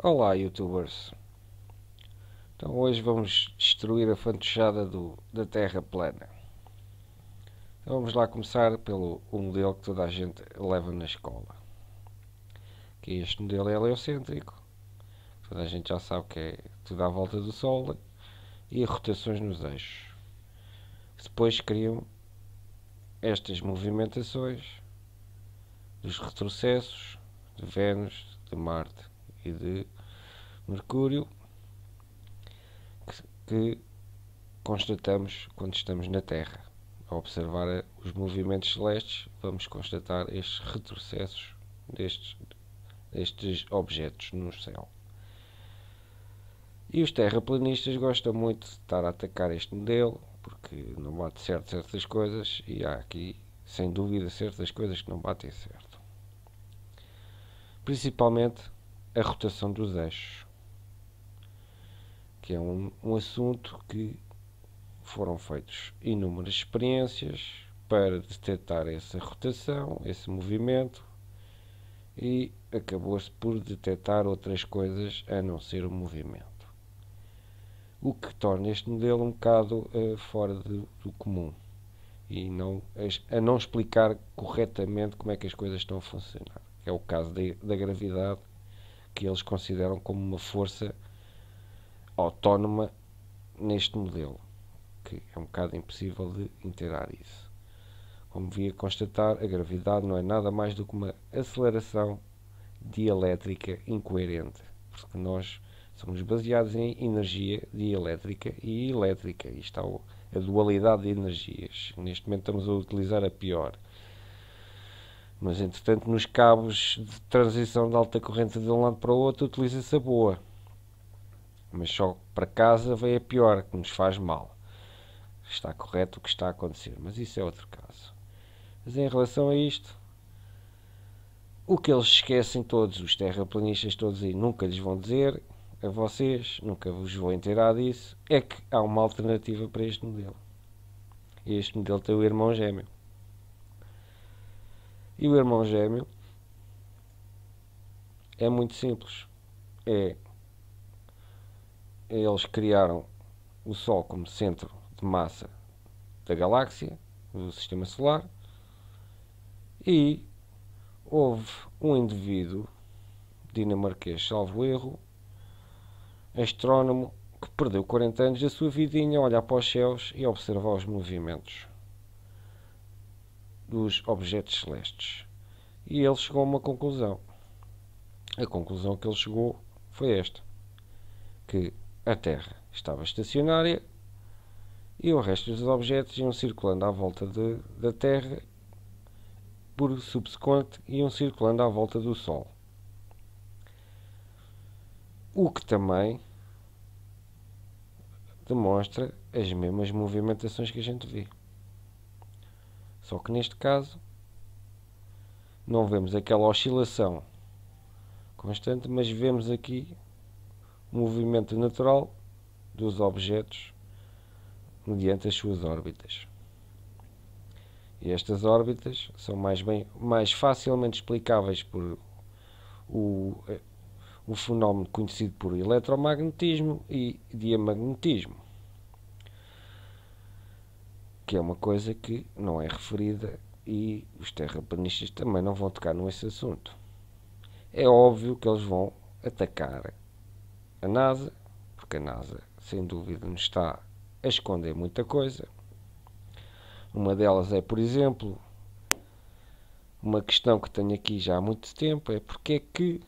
Olá, youtubers. Então, hoje vamos destruir a fantochada do, da Terra plana. Então, vamos lá começar pelo o modelo que toda a gente leva na escola. Que este modelo é heliocêntrico. Toda a gente já sabe que é tudo à volta do Sol né? e rotações nos eixos. Depois criam estas movimentações dos retrocessos de Vênus, de Marte e de mercúrio que, que constatamos quando estamos na Terra. Ao observar eh, os movimentos celestes, vamos constatar estes retrocessos destes, destes objetos no céu. E os terraplanistas gostam muito de estar a atacar este modelo, porque não bate certo certas coisas, e há aqui, sem dúvida, certas coisas que não batem certo. Principalmente a rotação dos eixos, que é um, um assunto que foram feitas inúmeras experiências para detectar essa rotação, esse movimento, e acabou-se por detectar outras coisas a não ser o movimento. O que torna este modelo um bocado uh, fora de, do comum e não, a não explicar corretamente como é que as coisas estão a funcionar. É o caso de, da gravidade que eles consideram como uma força autónoma neste modelo, que é um bocado impossível de integrar isso. Como via constatar, a gravidade não é nada mais do que uma aceleração dielétrica incoerente, porque nós somos baseados em energia dielétrica e elétrica, e está a dualidade de energias. Neste momento estamos a utilizar a pior mas, entretanto, nos cabos de transição de alta corrente de um lado para o outro, utiliza-se a boa. Mas só para casa vem a pior, que nos faz mal. Está correto o que está a acontecer, mas isso é outro caso. Mas em relação a isto, o que eles esquecem todos, os terraplanistas todos aí, nunca lhes vão dizer, a vocês, nunca vos vou inteirar disso, é que há uma alternativa para este modelo. Este modelo tem o irmão gêmeo. E o irmão gêmeo é muito simples. É eles criaram o Sol como centro de massa da galáxia, do sistema solar, e houve um indivíduo dinamarquês, salvo erro, astrónomo, que perdeu 40 anos da sua vidinha a olhar para os céus e observar os movimentos dos objetos celestes. E ele chegou a uma conclusão. A conclusão que ele chegou foi esta: que a Terra estava estacionária e o resto dos objetos iam circulando à volta de, da Terra, por subsequente, iam circulando à volta do Sol. O que também demonstra as mesmas movimentações que a gente vê. Só que neste caso não vemos aquela oscilação constante, mas vemos aqui o movimento natural dos objetos mediante as suas órbitas. E estas órbitas são mais, bem, mais facilmente explicáveis por o, eh, o fenómeno conhecido por eletromagnetismo e diamagnetismo que é uma coisa que não é referida e os terraplanistas também não vão tocar nesse assunto. É óbvio que eles vão atacar a NASA, porque a NASA, sem dúvida, nos está a esconder muita coisa. Uma delas é, por exemplo, uma questão que tenho aqui já há muito tempo, é porque é que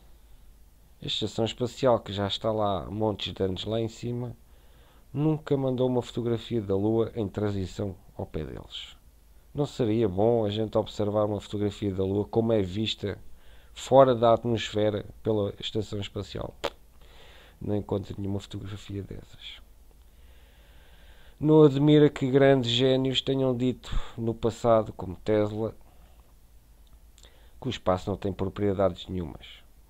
a estação espacial, que já está lá há montes de anos lá em cima, nunca mandou uma fotografia da Lua em transição ao pé deles. Não seria bom a gente observar uma fotografia da Lua como é vista fora da atmosfera pela Estação Espacial? Não encontro nenhuma fotografia dessas. Não admira que grandes gênios tenham dito no passado, como Tesla, que o espaço não tem propriedades nenhumas.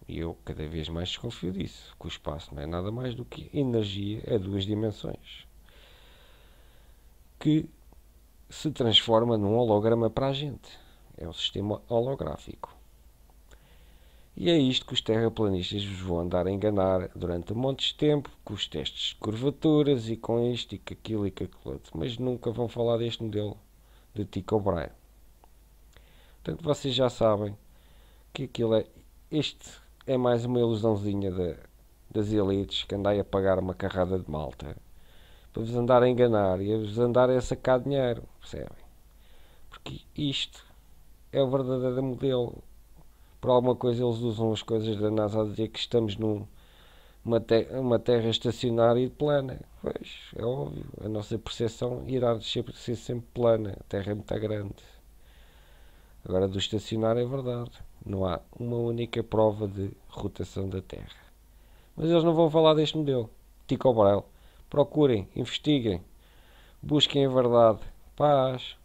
E eu cada vez mais desconfio disso, que o espaço não é nada mais do que energia a é duas dimensões, que se transforma num holograma para a gente. É o sistema holográfico. E é isto que os terraplanistas vos vão andar a enganar durante monte de tempo, com os testes de curvaturas e com isto e com aquilo e com aquilo outro. Mas nunca vão falar deste modelo de Tico Brahe. Portanto, vocês já sabem que aquilo é. Este é mais uma ilusãozinha de, das elites que andai a pagar uma carrada de malta para vos andar a enganar e a vos andar a sacar dinheiro, percebem? Porque isto é o verdadeiro modelo. Por alguma coisa eles usam as coisas da NASA a dizer que estamos numa te terra estacionária e plana. Pois, é óbvio, a nossa percepção irá ser, ser sempre plana, a Terra é muito grande. Agora, do estacionar é verdade, não há uma única prova de rotação da Terra. Mas eles não vão falar deste modelo. Tico Braille. Procurem, investiguem, busquem a verdade. Paz.